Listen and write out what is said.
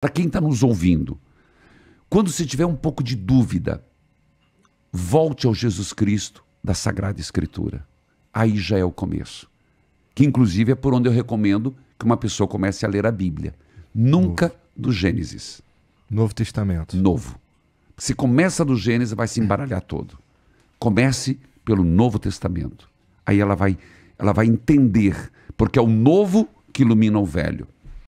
Para quem está nos ouvindo, quando você tiver um pouco de dúvida, volte ao Jesus Cristo da Sagrada Escritura. Aí já é o começo. Que inclusive é por onde eu recomendo que uma pessoa comece a ler a Bíblia. Nunca Novo. do Gênesis. Novo Testamento. Novo. Se começa do Gênesis, vai se embaralhar todo. Comece pelo Novo Testamento. Aí ela vai, ela vai entender, porque é o novo que ilumina o velho.